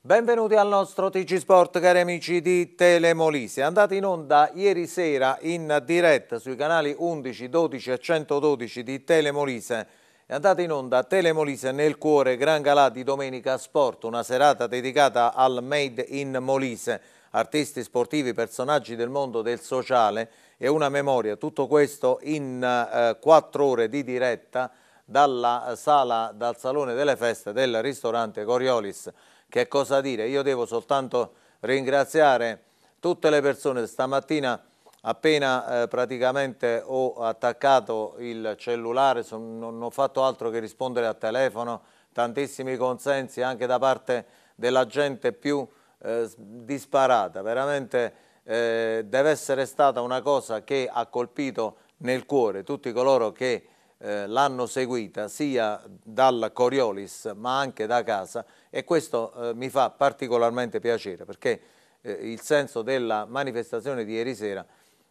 Benvenuti al nostro TG Sport cari amici di Telemolise. Andate in onda ieri sera in diretta sui canali 11, 12 e 112 di Telemolise è andata in onda a Telemolise nel cuore Gran Galà di Domenica Sport, una serata dedicata al Made in Molise, artisti sportivi, personaggi del mondo del sociale e una memoria. Tutto questo in eh, quattro ore di diretta dalla sala, dal Salone delle Feste del ristorante Coriolis. Che cosa dire? Io devo soltanto ringraziare tutte le persone stamattina appena eh, praticamente ho attaccato il cellulare, son, non ho fatto altro che rispondere al telefono, tantissimi consensi anche da parte della gente più eh, disparata, veramente eh, deve essere stata una cosa che ha colpito nel cuore tutti coloro che eh, l'hanno seguita sia dal Coriolis ma anche da casa e questo eh, mi fa particolarmente piacere perché eh, il senso della manifestazione di ieri sera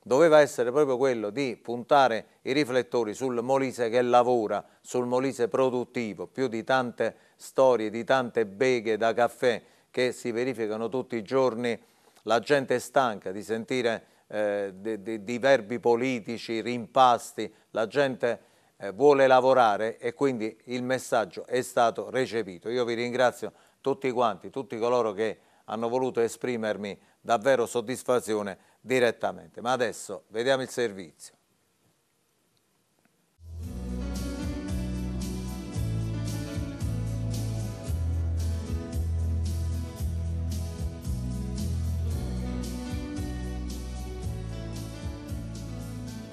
doveva essere proprio quello di puntare i riflettori sul Molise che lavora, sul Molise produttivo, più di tante storie, di tante beghe da caffè che si verificano tutti i giorni. La gente è stanca di sentire eh, di, di, di, verbi politici, rimpasti, la gente eh, vuole lavorare e quindi il messaggio è stato recepito. Io vi ringrazio tutti quanti, tutti coloro che hanno voluto esprimermi davvero soddisfazione direttamente. Ma adesso vediamo il servizio.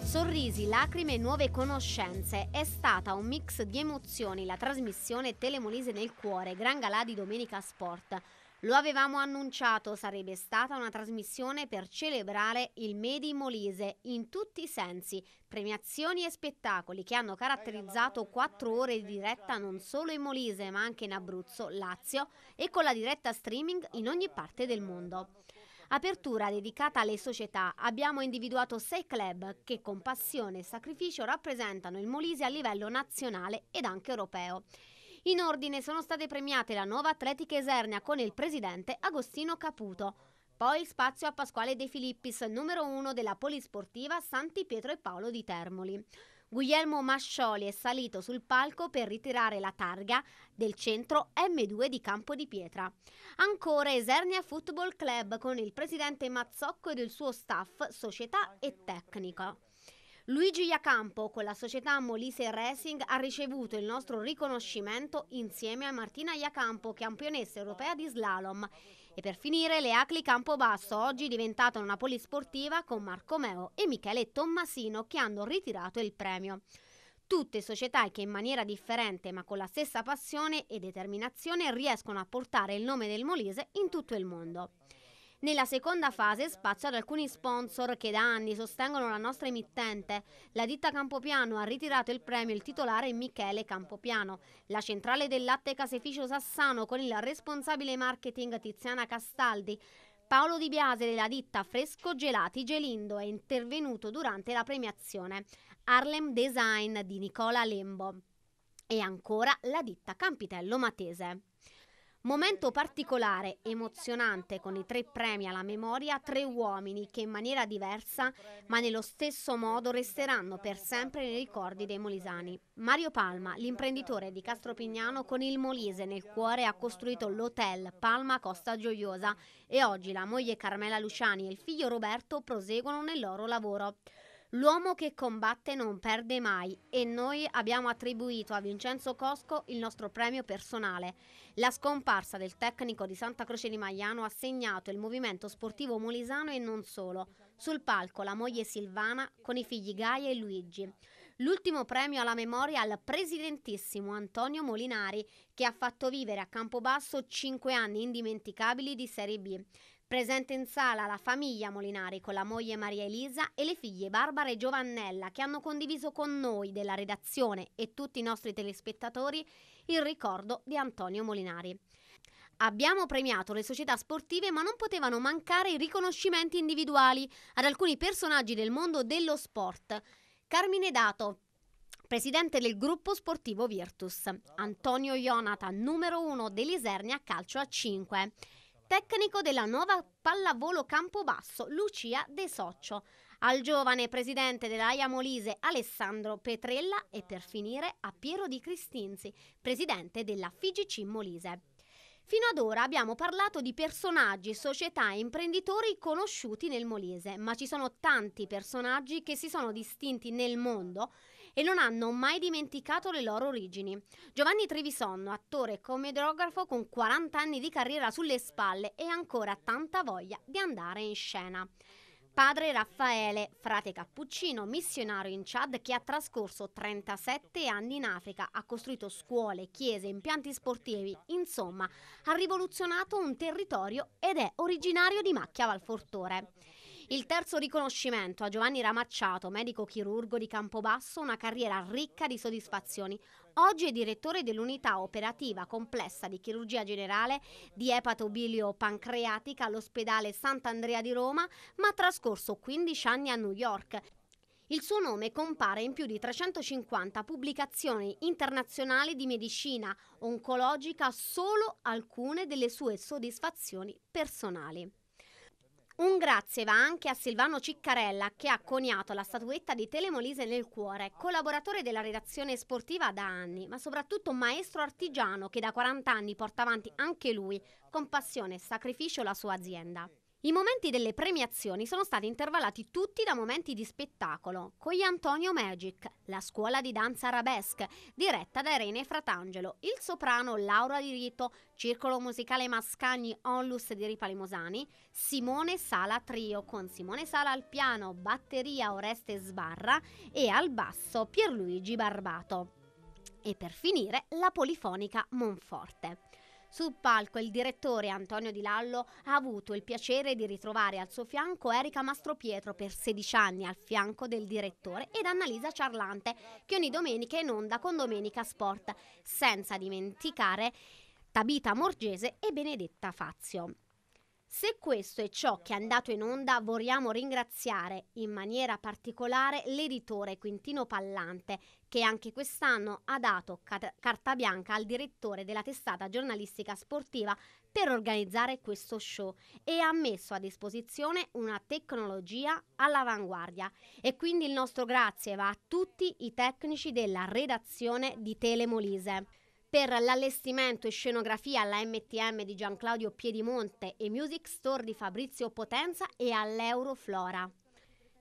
Sorrisi, lacrime e nuove conoscenze. È stata un mix di emozioni la trasmissione Telemolise nel cuore, Gran Galà di Domenica Sport. Lo avevamo annunciato, sarebbe stata una trasmissione per celebrare il Made in Molise in tutti i sensi, premiazioni e spettacoli che hanno caratterizzato quattro ore di diretta non solo in Molise ma anche in Abruzzo, Lazio e con la diretta streaming in ogni parte del mondo. Apertura dedicata alle società, abbiamo individuato sei club che con passione e sacrificio rappresentano il Molise a livello nazionale ed anche europeo. In ordine sono state premiate la nuova atletica Esernia con il presidente Agostino Caputo. Poi spazio a Pasquale De Filippis, numero uno della polisportiva Santi Pietro e Paolo di Termoli. Guglielmo Mascioli è salito sul palco per ritirare la targa del centro M2 di Campo di Pietra. Ancora Esernia Football Club con il presidente Mazzocco e del suo staff, società e tecnica. Luigi Iacampo con la società Molise Racing ha ricevuto il nostro riconoscimento insieme a Martina Iacampo, campionessa europea di slalom. E per finire le Acli Campobasso, oggi diventata una polisportiva con Marco Meo e Michele Tommasino che hanno ritirato il premio. Tutte società che in maniera differente ma con la stessa passione e determinazione riescono a portare il nome del Molise in tutto il mondo. Nella seconda fase spazio ad alcuni sponsor che da anni sostengono la nostra emittente. La ditta Campopiano ha ritirato il premio il titolare Michele Campopiano. La centrale del latte caseificio Sassano con il responsabile marketing Tiziana Castaldi Paolo Di Biase della ditta Fresco Gelati Gelindo è intervenuto durante la premiazione. Harlem Design di Nicola Lembo. E ancora la ditta Campitello Matese. Momento particolare, emozionante, con i tre premi alla memoria, tre uomini che in maniera diversa, ma nello stesso modo, resteranno per sempre nei ricordi dei molisani. Mario Palma, l'imprenditore di Castropignano con il Molise nel cuore, ha costruito l'hotel Palma Costa Gioiosa e oggi la moglie Carmela Luciani e il figlio Roberto proseguono nel loro lavoro. L'uomo che combatte non perde mai e noi abbiamo attribuito a Vincenzo Cosco il nostro premio personale. La scomparsa del tecnico di Santa Croce di Magliano ha segnato il movimento sportivo molisano e non solo. Sul palco la moglie Silvana con i figli Gaia e Luigi. L'ultimo premio alla memoria al presidentissimo Antonio Molinari che ha fatto vivere a Campobasso cinque anni indimenticabili di Serie B. Presente in sala la famiglia Molinari con la moglie Maria Elisa e le figlie Barbara e Giovannella che hanno condiviso con noi della redazione e tutti i nostri telespettatori il ricordo di Antonio Molinari. Abbiamo premiato le società sportive ma non potevano mancare i riconoscimenti individuali ad alcuni personaggi del mondo dello sport. Carmine Dato, presidente del gruppo sportivo Virtus. Antonio Ionata, numero 1 dell'Isernia Calcio a 5 tecnico della nuova pallavolo Campobasso, Lucia De Soccio, al giovane presidente dell'AIA Molise Alessandro Petrella e per finire a Piero Di Cristinzi, presidente della FIGC Molise. Fino ad ora abbiamo parlato di personaggi, società e imprenditori conosciuti nel Molise, ma ci sono tanti personaggi che si sono distinti nel mondo e non hanno mai dimenticato le loro origini. Giovanni Trevisonno, attore e commediografo con 40 anni di carriera sulle spalle e ancora tanta voglia di andare in scena. Padre Raffaele, frate cappuccino, missionario in Chad che ha trascorso 37 anni in Africa, ha costruito scuole, chiese, impianti sportivi, insomma, ha rivoluzionato un territorio ed è originario di Macchia Valfortore. Il terzo riconoscimento a Giovanni Ramacciato, medico chirurgo di Campobasso, una carriera ricca di soddisfazioni. Oggi è direttore dell'unità operativa complessa di chirurgia generale di epatobilio pancreatica all'ospedale Sant'Andrea di Roma, ma ha trascorso 15 anni a New York. Il suo nome compare in più di 350 pubblicazioni internazionali di medicina oncologica, solo alcune delle sue soddisfazioni personali. Un grazie va anche a Silvano Ciccarella che ha coniato la statuetta di Telemolise nel cuore, collaboratore della redazione sportiva da anni, ma soprattutto maestro artigiano che da 40 anni porta avanti anche lui, con passione e sacrificio, la sua azienda. I momenti delle premiazioni sono stati intervallati tutti da momenti di spettacolo, con gli Antonio Magic, la scuola di danza arabesque, diretta da Irene Fratangelo, il soprano Laura Di Rito, Circolo Musicale Mascagni Onlus di Ripa Simone Sala Trio con Simone Sala al piano, batteria Oreste Sbarra e al basso Pierluigi Barbato. E per finire la polifonica Monforte. Sul palco il direttore Antonio Di Lallo ha avuto il piacere di ritrovare al suo fianco Erika Mastropietro per 16 anni al fianco del direttore ed Annalisa Ciarlante che ogni domenica è in onda con Domenica Sport, senza dimenticare Tabita Morgese e Benedetta Fazio. Se questo è ciò che è andato in onda, vorremmo ringraziare in maniera particolare l'editore Quintino Pallante, che anche quest'anno ha dato cat- carta bianca al direttore della testata giornalistica sportiva per organizzare questo show e ha messo a disposizione una tecnologia all'avanguardia. E quindi il nostro grazie va a tutti i tecnici della redazione di Telemolise. Per l'allestimento e scenografia alla MTM di Gianclaudio Piedimonte e Music Store di Fabrizio Potenza e all'Euroflora.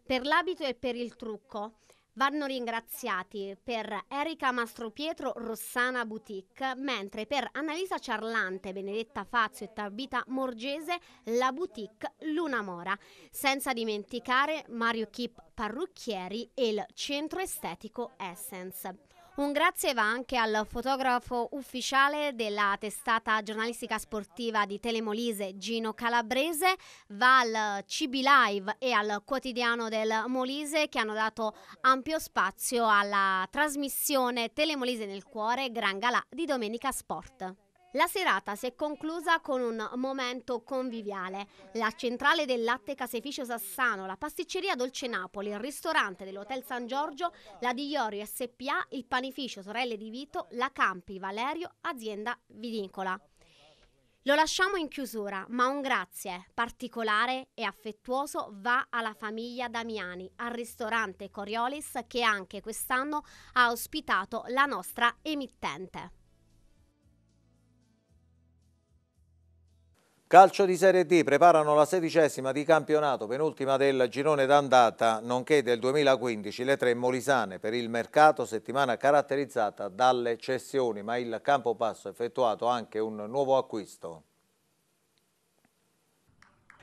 Per l'abito e per il trucco vanno ringraziati per Erika Mastropietro Rossana Boutique, mentre per Annalisa Ciarlante, Benedetta Fazio e Tabita Morgese la boutique Luna Mora, senza dimenticare Mario Kip Parrucchieri e il centro estetico Essence. Un grazie va anche al fotografo ufficiale della testata giornalistica sportiva di Telemolise, Gino Calabrese, va al CB Live e al quotidiano del Molise che hanno dato ampio spazio alla trasmissione Telemolise nel cuore Gran Galà di Domenica Sport. La serata si è conclusa con un momento conviviale. La centrale del latte caseificio Sassano, la pasticceria Dolce Napoli, il ristorante dell'Hotel San Giorgio, la Di Iorio SPA, il panificio Sorelle di Vito, la Campi Valerio, azienda vinicola. Lo lasciamo in chiusura, ma un grazie particolare e affettuoso va alla famiglia Damiani, al ristorante Coriolis che anche quest'anno ha ospitato la nostra emittente. Calcio di Serie D preparano la sedicesima di campionato, penultima del girone d'andata, nonché del 2015 le tre molisane per il mercato, settimana caratterizzata dalle cessioni, ma il campo campopasso ha effettuato anche un nuovo acquisto.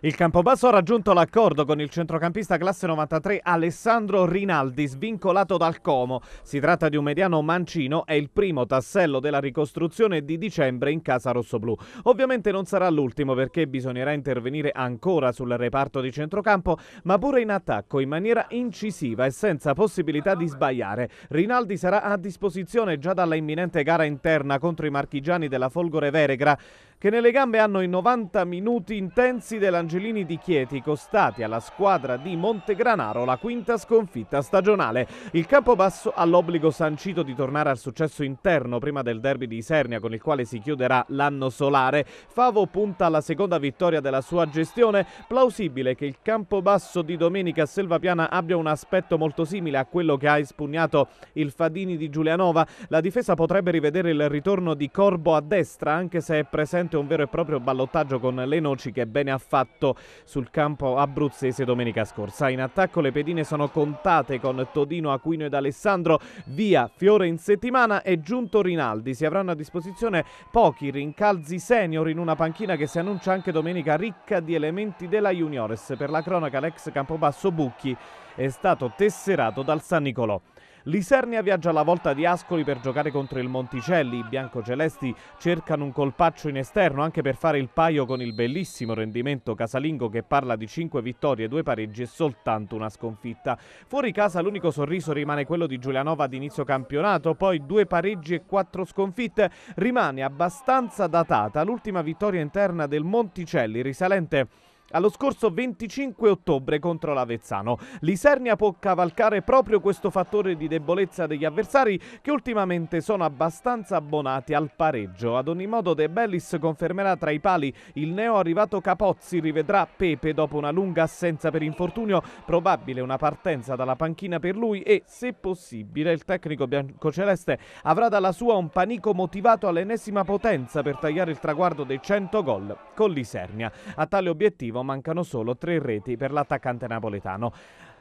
Il Campobasso ha raggiunto l'accordo con il centrocampista classe 93 Alessandro Rinaldi, svincolato dal Como. Si tratta di un mediano mancino, è il primo tassello della ricostruzione di dicembre in casa rossoblù. Ovviamente non sarà l'ultimo perché bisognerà intervenire ancora sul reparto di centrocampo, ma pure in attacco in maniera incisiva e senza possibilità di sbagliare. Rinaldi sarà a disposizione già dalla imminente gara interna contro i marchigiani della Folgore Veregra che nelle gambe hanno i 90 minuti intensi dell'Angelini di Chieti, costati alla squadra di Montegranaro la quinta sconfitta stagionale. Il campo basso ha l'obbligo sancito di tornare al successo interno prima del derby di Isernia con il quale si chiuderà l'anno solare. Favo punta alla seconda vittoria della sua gestione, plausibile che il campo basso di domenica a Selvapiana abbia un aspetto molto simile a quello che ha espugnato il Fadini di Giulianova. La difesa potrebbe rivedere il ritorno di Corbo a destra anche se è presente veramente un vero e proprio ballottaggio con le noci che bene ha fatto sul campo abruzzese domenica scorsa. In attacco le pedine sono contate con Todino, Aquino ed Alessandro, via Fiore in settimana e giunto Rinaldi. Si avranno a disposizione pochi rincalzi senior in una panchina che si annuncia anche domenica ricca di elementi della Juniores. Per la cronaca l'ex Campobasso Bucchi è stato tesserato dal San Nicolò. Lisernia viaggia alla volta di Ascoli per giocare contro il Monticelli. I biancocelesti cercano un colpaccio in esterno anche per fare il paio con il bellissimo rendimento casalingo che parla di 5 vittorie, 2 pareggi e soltanto una sconfitta. Fuori casa l'unico sorriso rimane quello di Giulianova ad inizio campionato, poi due pareggi e quattro sconfitte. Rimane abbastanza datata l'ultima vittoria interna del Monticelli risalente allo scorso 25 ottobre contro l'Avezzano. Lisernia può cavalcare proprio questo fattore di debolezza degli avversari che ultimamente sono abbastanza abbonati al pareggio. Ad ogni modo De Bellis confermerà tra i pali il neo arrivato Capozzi rivedrà Pepe dopo una lunga assenza per infortunio, probabile una partenza dalla panchina per lui e se possibile il tecnico biancoceleste avrà dalla sua un panico motivato all'ennesima potenza per tagliare il traguardo dei 100 gol con Lisernia. A tale obiettivo arrivo mancano solo tre reti per l'attaccante napoletano.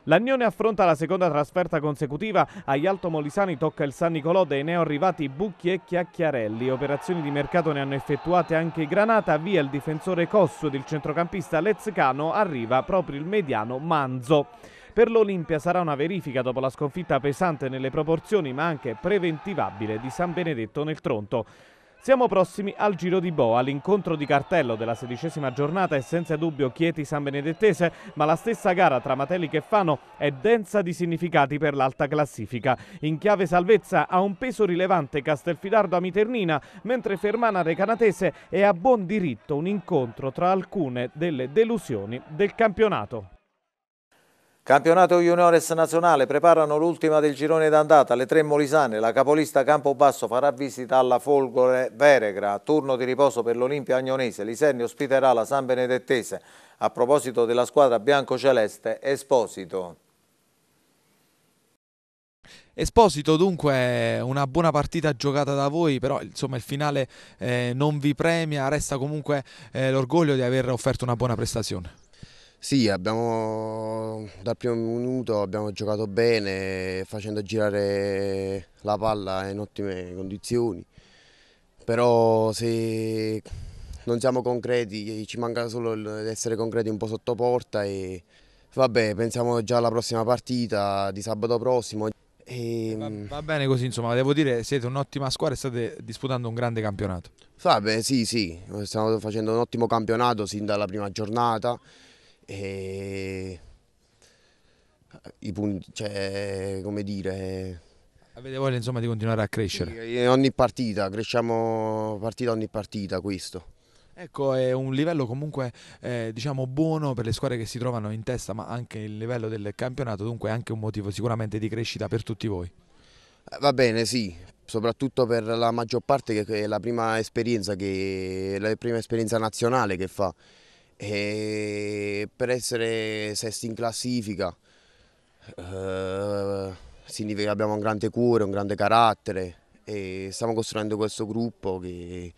L'Agnone affronta la seconda trasferta consecutiva, agli Alto Molisani tocca il San Nicolò dei neoarrivati Bucchi e Chiacchiarelli. Operazioni di mercato ne hanno effettuate anche Granata, via il difensore Cosso ed il centrocampista Lezcano, arriva proprio il mediano Manzo. Per l'Olimpia sarà una verifica dopo la sconfitta pesante nelle proporzioni ma anche preventivabile di San Benedetto nel Tronto. Siamo prossimi al Giro di Boa, l'incontro di cartello della sedicesima giornata è senza dubbio Chieti-San Benedettese, ma la stessa gara tra Mateli e Fano è densa di significati per l'alta classifica. In chiave salvezza ha un peso rilevante Castelfidardo a Miternina, mentre Fermana Recanatese è a buon diritto un incontro tra alcune delle delusioni del campionato. Campionato Juniores nazionale, preparano l'ultima del girone d'andata, le tre molisane, la capolista Campobasso farà visita alla Folgore Veregra, turno di riposo per l'Olimpia Agnonese, Liserni ospiterà la San Benedettese, a proposito della squadra biancoceleste Esposito. Esposito dunque una buona partita giocata da voi, però insomma il finale eh, non vi premia, resta comunque eh, l'orgoglio di aver offerto una buona prestazione. Sì, abbiamo, dal primo minuto abbiamo giocato bene facendo girare la palla in ottime condizioni, però se non siamo concreti ci manca solo essere concreti un po' sotto porta e vabbè pensiamo già alla prossima partita di sabato prossimo. E... Eh, va, mm, va, bene così, insomma, devo dire siete un'ottima squadra e state disputando un grande campionato. Vabbè, sì, sì, stiamo facendo un ottimo campionato sin dalla prima giornata e i punti, cioè, come dire... Avete voglia insomma di continuare a crescere? Sì, ogni partita, cresciamo partita ogni partita, questo. Ecco, è un livello comunque eh, diciamo buono per le squadre che si trovano in testa, ma anche il livello del campionato, dunque è anche un motivo sicuramente di crescita per tutti voi. Eh, va bene, sì, soprattutto per la maggior parte che è la prima esperienza, che, la prima esperienza nazionale che fa e eh, per essere sesti in classifica eh, significa che abbiamo un grande cuore, un grande carattere e stiamo costruendo questo gruppo che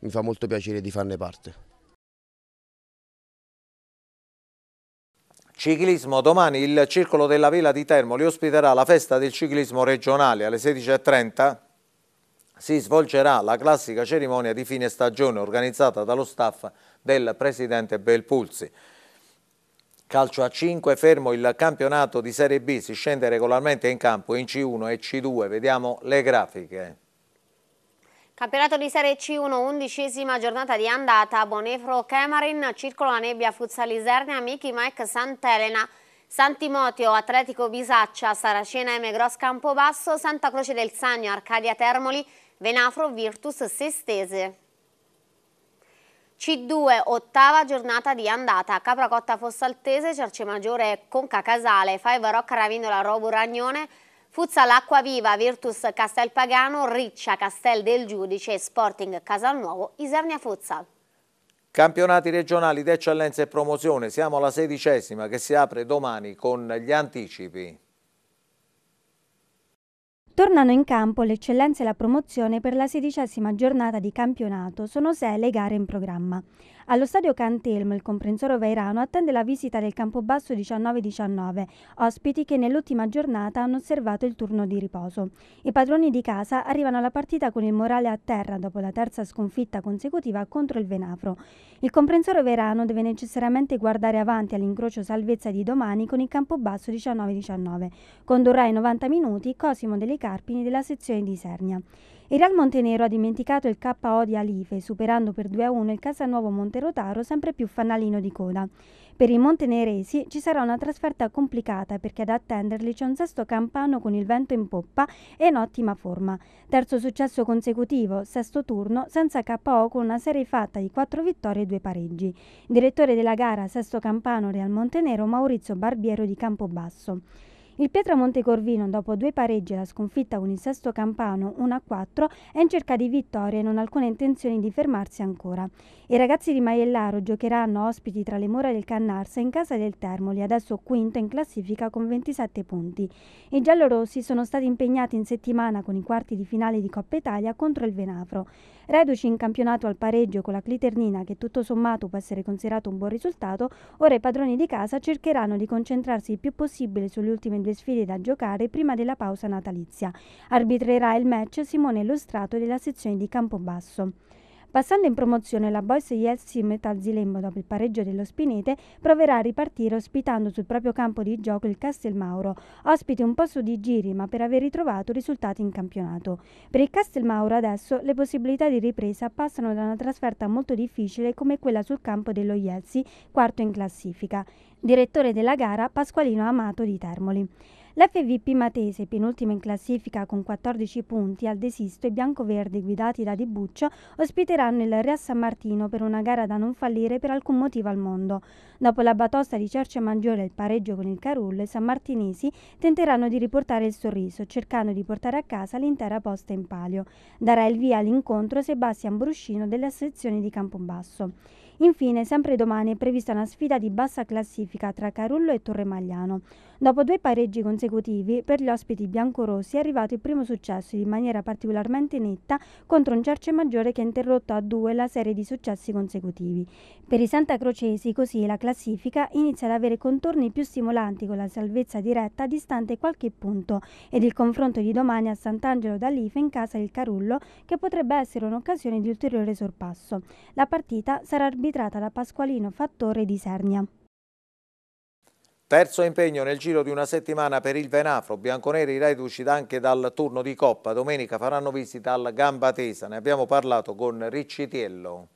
mi fa molto piacere di farne parte. Ciclismo, domani il Circolo della Vela di Termoli ospiterà la festa del ciclismo regionale alle 16.30. Si svolgerà la classica cerimonia di fine stagione organizzata dallo staff del presidente Belpulzi. Calcio a 5, fermo il campionato di Serie B, si scende regolarmente in campo in C1 e C2. Vediamo le grafiche. Campionato di Serie C1, undicesima giornata di andata, Bonefro Kemarin, Circolo La Nebbia, Futsaliserne, Miki, Mike Sant'Elena, Santimotio, Atletico Bisaccia, Saracena Emegros Campobasso, Santa Croce del Sagno, Arcadia Termoli, Venafro, Virtus Sestese. C2, ottava giornata di andata, Capracotta Fossaltese, Cercemaggiore Conca Casale, Faiva Rocca Ravindola Robo Ragnone, Fuzza l'Acqua Viva, Virtus Castel Pagano, Riccia Castel del Giudice, Sporting Casalnuovo, Isernia Futsal. Campionati regionali d'eccellenza e promozione, siamo alla sedicesima che si apre domani con gli anticipi. Tornano in campo l'eccellenza e la promozione per la sedicesima giornata di campionato, sono sei le gare in programma. Allo stadio Cantelmo il comprensore Vairano attende la visita del Campobasso 19-19, ospiti che nell'ultima giornata hanno osservato il turno di riposo. I padroni di casa arrivano alla partita con il morale a terra dopo la terza sconfitta consecutiva contro il Venafro. Il comprensore Vairano deve necessariamente guardare avanti all'incrocio salvezza di domani con il Campobasso 19-19. Condurrà i 90 minuti Cosimo delle Carpini della sezione di Sernia. Il Real Montenero ha dimenticato il KO di Alife, superando per 2-1 il Casanuovo Monterotaro, sempre più fanalino di coda. Per i monteneresi ci sarà una trasferta complicata perché ad attenderli c'è un sesto campano con il vento in poppa e in ottima forma. Terzo successo consecutivo, sesto turno, senza KO con una serie fatta di quattro vittorie e due pareggi. direttore della gara, sesto campano Real Montenero, Maurizio Barbiero di Campobasso. Il Pietramonte Corvino, dopo due pareggi e la sconfitta con il Sesto Campano 1-4, è in cerca di vittoria e non ha alcuna intenzione di fermarsi ancora. I ragazzi di Maiellaro giocheranno ospiti tra le mura del Cannarsa in casa del Termoli, adesso quinto in classifica con 27 punti. I giallorossi sono stati impegnati in settimana con i quarti di finale di Coppa Italia contro il Venafro. Reduci in campionato al pareggio con la Cliternina, che tutto sommato può essere considerato un buon risultato, ora i padroni di casa cercheranno di concentrarsi il più possibile sulle ultime due sfide da giocare prima della pausa natalizia. Arbitrerà il match Simone Lostrato della sezione di Campobasso. Passando in promozione la Boys Metal Zilembo, dopo il pareggio dello Spinete proverà a ripartire ospitando sul proprio campo di gioco il Castelmauro, ospite un posto di giri ma per aver ritrovato risultati in campionato. Per il Castelmauro adesso le possibilità di ripresa passano da una trasferta molto difficile come quella sul campo dello Yelsi, quarto in classifica. Direttore della gara Pasqualino Amato di Termoli. L'FVP Matese, penultima in classifica con 14 punti, al Desisto e Biancoverdi guidati da Di Buccio, ospiteranno il Real San Martino per una gara da non fallire per alcun motivo al mondo. Dopo la batosta di Cercia Maggiore e il pareggio con il Carullo, i San Martinesi tenteranno di riportare il sorriso, cercando di portare a casa l'intera posta in palio. Darà il via all'incontro Sebastian Bruscino della sezione di Campobasso. Infine, sempre domani è prevista una sfida di bassa classifica tra Carullo e Torremagliano. Dopo due pareggi consecutivi, per gli ospiti biancorossi è arrivato il primo successo in maniera particolarmente netta contro un Cerce Maggiore che ha interrotto a due la serie di successi consecutivi. Per i Santa Crocesi, così, la classifica inizia ad avere contorni più stimolanti con la salvezza diretta distante qualche punto ed il confronto di domani a Sant'Angelo d'Alife in casa del Carullo che potrebbe essere un'occasione di ulteriore sorpasso. La partita sarà arbitrata da Pasqualino Fattore di Sernia. Terzo impegno nel giro di una settimana per il Venafro, bianconeri reduci anche dal turno di Coppa. Domenica faranno visita al Gamba Tesa, ne abbiamo parlato con Riccitiello.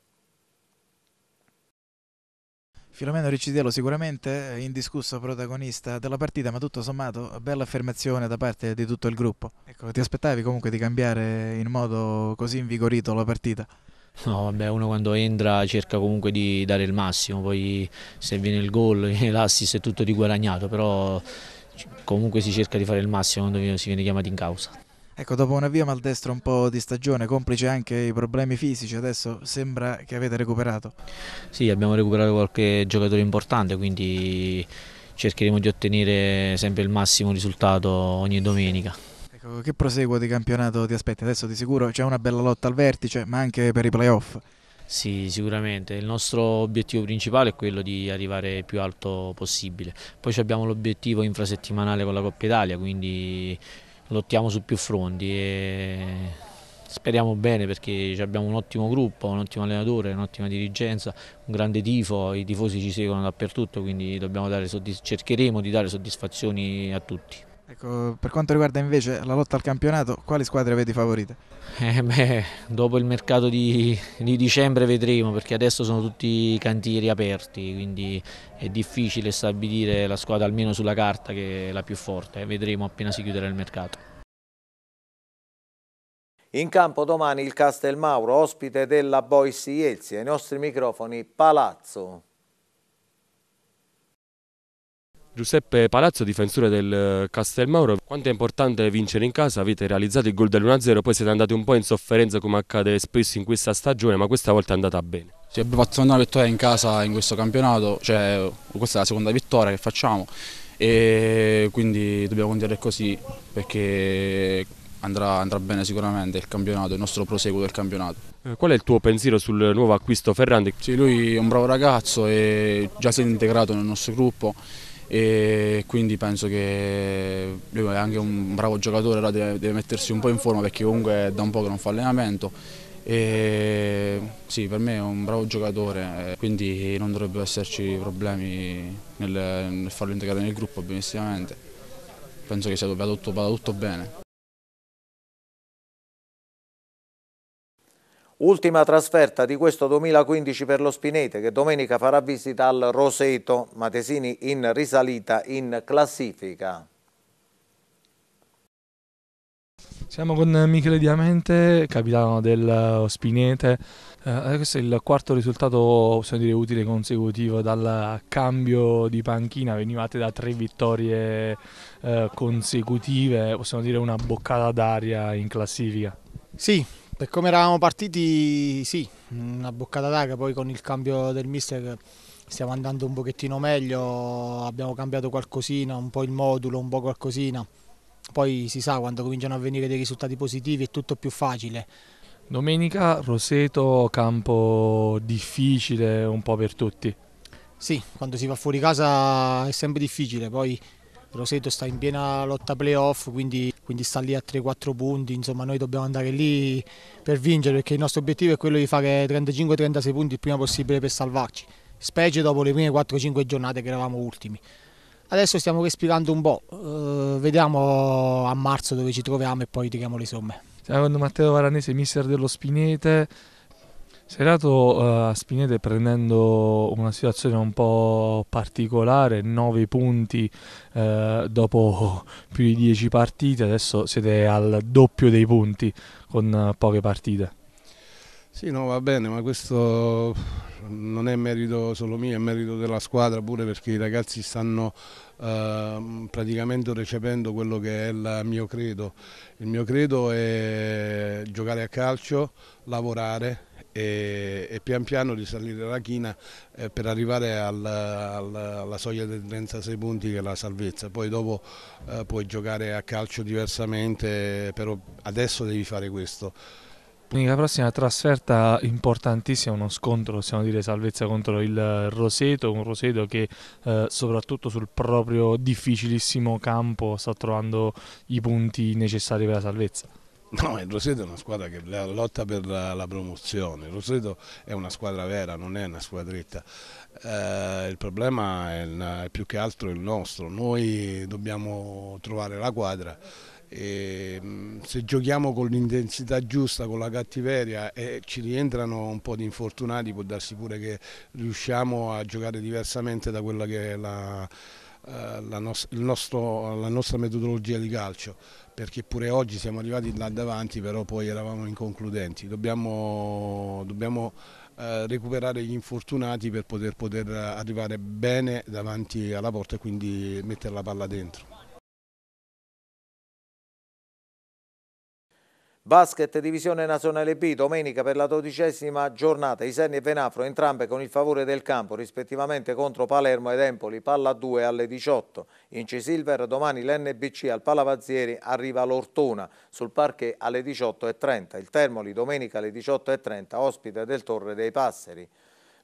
Filomeno Riccitiello sicuramente eh, indiscusso protagonista della partita, ma tutto sommato bella affermazione da parte di tutto il gruppo. Ecco, ti aspettavi comunque di cambiare in modo così invigorito la partita? No, vabbè, uno quando entra cerca comunque di dare il massimo, poi se viene il gol, l'assist è tutto di guadagnato, però comunque si cerca di fare il massimo quando si viene chiamati in causa. Ecco, dopo un avvio maldestro un po' di stagione, complice anche i problemi fisici, adesso sembra che avete recuperato. Sì, abbiamo recuperato qualche giocatore importante, quindi cercheremo di ottenere sempre il massimo risultato ogni domenica. Ecco, che proseguo di campionato ti aspetti? Adesso di sicuro c'è una bella lotta al vertice, ma anche per i playoff. Sì, sicuramente. Il nostro obiettivo principale è quello di arrivare più alto possibile. Poi abbiamo l'obiettivo infrasettimanale con la Coppa Italia, quindi lottiamo su più fronti e speriamo bene perché abbiamo un ottimo gruppo, un ottimo allenatore, un'ottima dirigenza, un grande tifo, i tifosi ci seguono dappertutto, quindi cercheremo di dare soddisfazioni a tutti. Ecco, per quanto riguarda invece la lotta al campionato, quali squadre avete favorite? Eh beh, dopo il mercato di, di, dicembre vedremo, perché adesso sono tutti i cantieri aperti, quindi è difficile stabilire la squadra almeno sulla carta che è la più forte, vedremo appena si chiuderà il mercato. In campo domani il Castel Mauro, ospite della Boissi Elzi, ai nostri microfoni Palazzo. Giuseppe Palazzo, difensore del eh, Castelmauro, quanto è importante vincere in casa, avete realizzato il gol dell'1-0, poi siete andati un po' in sofferenza come accade spesso in questa stagione, ma questa volta è andata bene. Sì, è fatto una vittoria in casa in questo campionato, cioè questa è la seconda vittoria che facciamo e quindi dobbiamo continuare così perché andrà, andrà bene sicuramente il campionato, il nostro proseguo del campionato. Eh, qual è il tuo pensiero sul nuovo acquisto Ferrandi? Sì, lui è un bravo ragazzo e già si è integrato nel nostro gruppo e quindi penso che lui è anche un bravo giocatore, ora deve, deve mettersi un po' in forma perché comunque è da un po' che non fa allenamento e sì, per me è un bravo giocatore, quindi non dovrebbero esserci problemi nel, nel farlo integrare nel gruppo benissimamente. Penso che sia tutto, vada tutto bene. Ultima trasferta di questo 2015 per lo Spinete che domenica farà visita al Roseto, Matesini in risalita in classifica. Siamo con Michele Diamente, capitano del eh, Spinete. Eh, eh, questo è il quarto risultato dire, utile consecutivo dal cambio di panchina. Venivate da tre vittorie eh, consecutive, possiamo dire una boccata d'aria in classifica. Sì, per come eravamo partiti, sì, una boccata d'aria, poi con il cambio del mister stiamo andando un pochettino meglio, abbiamo cambiato qualcosina, un po' il modulo, un po' qualcosina. Poi si sa, quando cominciano a venire dei risultati positivi è tutto più facile. Domenica Roseto, campo difficile un po' per tutti. Sì, quando si va fuori casa è sempre difficile, poi Roseto sta in piena lotta playoff, quindi, quindi sta lì a 3-4 punti, insomma noi dobbiamo andare lì per vincere perché il nostro obiettivo è quello di fare 35-36 punti il prima possibile per salvarci, specie dopo le prime 4-5 giornate che eravamo ultimi. Adesso stiamo respirando un po', uh, vediamo a marzo dove ci troviamo e poi tiriamo le somme. Stiamo Matteo Varanese, mister dello Spinete sei andato a eh, Spinete prendendo una situazione un po' particolare, 9 punti eh, dopo più di 10 partite, adesso siete al doppio dei punti con poche partite. Sì, no, va bene, ma questo non è merito solo mio, è merito della squadra pure perché i ragazzi stanno eh, praticamente recependo quello che è il mio credo. Il mio credo è giocare a calcio, lavorare, e, e, pian piano risalire la china eh, per arrivare al, al, alla soglia dei 36 punti che è la salvezza. Poi dopo eh, puoi giocare a calcio diversamente, però adesso devi fare questo. Quindi la prossima trasferta importantissima, uno scontro, possiamo dire, salvezza contro il Roseto, un Roseto che eh, soprattutto sul proprio difficilissimo campo sta trovando i punti necessari per la salvezza. No, il Roseto è una squadra che lotta per la, promozione, il Roseto è una squadra vera, non è una squadretta. Eh, il problema è, è, più che altro il nostro, noi dobbiamo trovare la quadra e mm, se giochiamo con l'intensità giusta, con la cattiveria e ci rientrano un po' di infortunati può darsi pure che riusciamo a giocare diversamente da quella che è la eh, la, nos nostro, la nostra metodologia di calcio perché pure oggi siamo arrivati là davanti però poi eravamo inconcludenti dobbiamo, dobbiamo eh, recuperare gli infortunati per poter, poter arrivare bene davanti alla porta e quindi mettere la palla dentro Basket Divisione Nazionale B, domenica per la dodicesima giornata, Iserni e Venafro entrambe con il favore del campo, rispettivamente contro Palermo ed Empoli, palla 2 alle 18. In C-Silver domani l'NBC al Palavazzieri arriva l'Ortona, sul parquet alle 18.30. Il Termoli domenica alle 18.30, ospite del Torre dei Passeri.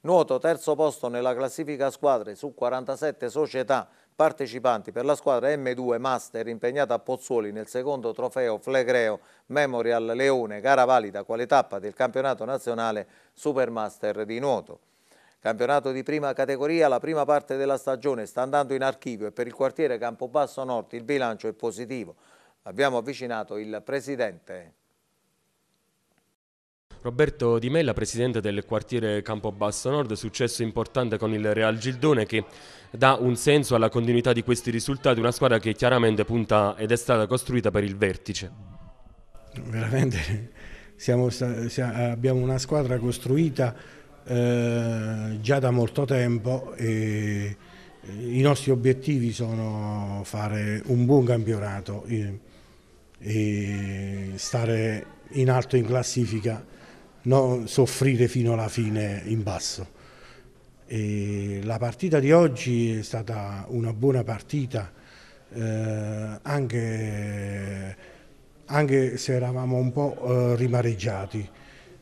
Nuoto terzo posto nella classifica squadre su 47 società, partecipanti per la squadra M2 Master impegnata a Pozzuoli nel secondo trofeo Flegreo Memorial Leone, gara valida quale tappa del campionato nazionale Supermaster di nuoto. Campionato di prima categoria, la prima parte della stagione sta andando in archivio e per il quartiere Campobasso Nord il bilancio è positivo. Abbiamo avvicinato il presidente. Roberto Di Mella, presidente del quartiere Campobasso Nord, successo importante con il Real Gildone che dà un senso alla continuità di questi risultati, una squadra che chiaramente punta ed è stata costruita per il vertice. Veramente siamo, abbiamo una squadra costruita eh, già da molto tempo e eh, i nostri obiettivi sono fare un buon campionato eh, e stare in alto in classifica non soffrire fino alla fine in basso. E la partita di oggi è stata una buona partita, eh, anche, anche, se eravamo un po' eh, rimareggiati,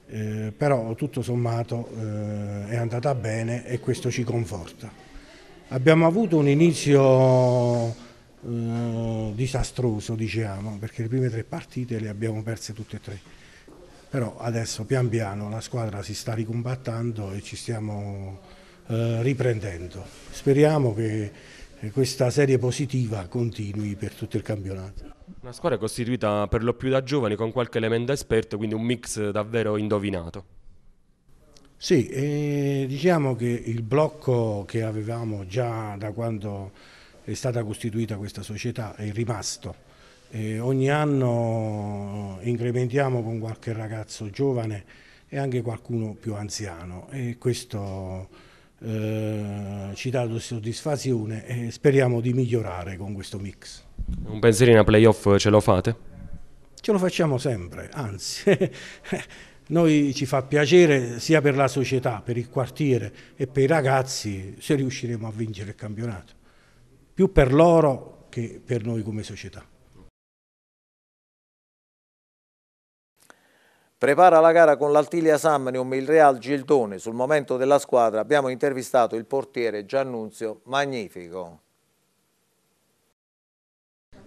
eh, però tutto sommato eh, è andata bene e questo ci conforta. Abbiamo avuto un inizio eh, disastroso, diciamo, perché le prime tre partite le abbiamo perse tutte e tre però adesso pian piano la squadra si sta ricombattando e ci stiamo eh, riprendendo. Speriamo che eh, questa serie positiva continui per tutto il campionato. Una squadra costituita per lo più da giovani con qualche elemento esperto, quindi un mix davvero indovinato. Sì, eh, diciamo che il blocco che avevamo già da quando è stata costituita questa società è rimasto eh, ogni anno incrementiamo con qualche ragazzo giovane e anche qualcuno più anziano e questo eh, ci dà soddisfazione e speriamo di migliorare con questo mix. Un pensierino a playoff ce lo fate? Ce lo facciamo sempre, anzi. Noi ci fa piacere sia per la società, per il quartiere e per i ragazzi se riusciremo a vincere il campionato, più per loro che per noi come società. Prepara la gara con l'Altilia Sammanium il Real Gildone. Sul momento della squadra abbiamo intervistato il portiere Giannunzio Magnifico.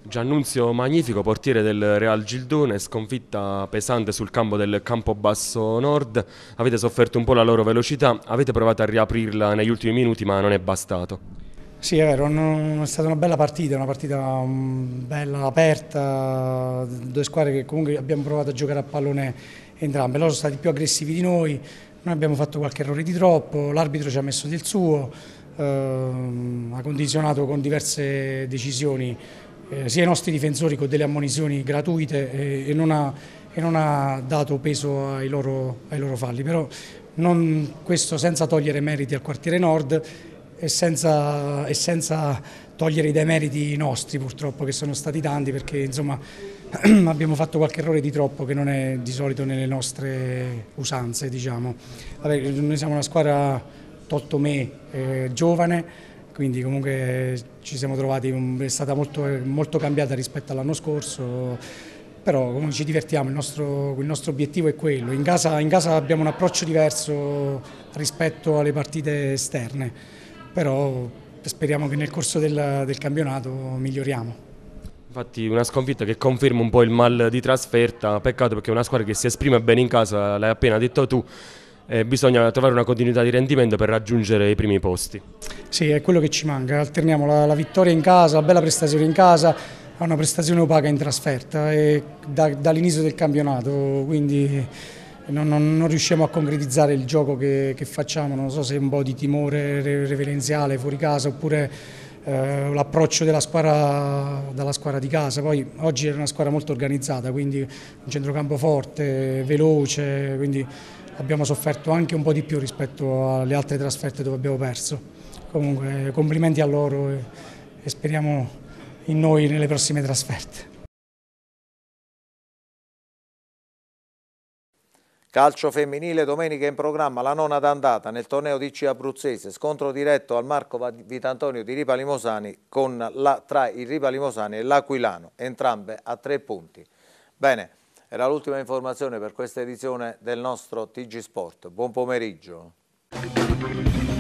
Giannunzio Magnifico, portiere del Real Gildone, sconfitta pesante sul campo del Campobasso Nord. Avete sofferto un po' la loro velocità, avete provato a riaprirla negli ultimi minuti ma non è bastato. Sì è vero, è stata una bella partita, una partita mm, bella, aperta, due squadre che comunque abbiamo provato a giocare a pallone entrambe, loro sono stati più aggressivi di noi, noi abbiamo fatto qualche errore di troppo, l'arbitro ci ha messo del suo, ehm, ha condizionato con diverse decisioni eh, sia i nostri difensori con delle ammonizioni gratuite e, e, non, ha, e non, ha, dato peso ai loro, ai loro falli, però non, questo senza togliere meriti al quartiere nord e senza, e senza togliere i demeriti nostri purtroppo che sono stati tanti perché insomma abbiamo fatto qualche errore di troppo che non è di solito nelle nostre usanze diciamo. Vabbè, noi siamo una squadra tolto me eh, giovane quindi comunque ci siamo trovati, è stata molto, molto cambiata rispetto all'anno scorso però comunque ci divertiamo, il nostro, il nostro obiettivo è quello, in casa, in casa abbiamo un approccio diverso rispetto alle partite esterne però speriamo che nel corso del, del campionato miglioriamo. Infatti una sconfitta che conferma un po' il mal di trasferta, peccato perché è una squadra che si esprime bene in casa, l'hai appena detto tu, eh, bisogna trovare una continuità di rendimento per raggiungere i primi posti. Sì, è quello che ci manca, alterniamo la, la vittoria in casa, la bella prestazione in casa a una prestazione opaca in trasferta da, dall'inizio del campionato, quindi non, non, non, riusciamo a concretizzare il gioco che, che, facciamo, non so se è un po' di timore reverenziale fuori casa oppure eh, l'approccio dalla squadra di casa, poi oggi era una squadra molto organizzata, quindi un centrocampo forte, veloce, quindi abbiamo sofferto anche un po' di più rispetto alle altre trasferte dove abbiamo perso. Comunque complimenti a loro e, e speriamo in noi nelle prossime trasferte. Calcio femminile domenica in programma la nona d'andata nel torneo DC Abruzzese, scontro diretto al Marco Vitantonio di Ripa Limosani con la, tra il Ripa Limosani e l'Aquilano, entrambe a tre punti. Bene, era l'ultima informazione per questa edizione del nostro TG Sport. Buon pomeriggio.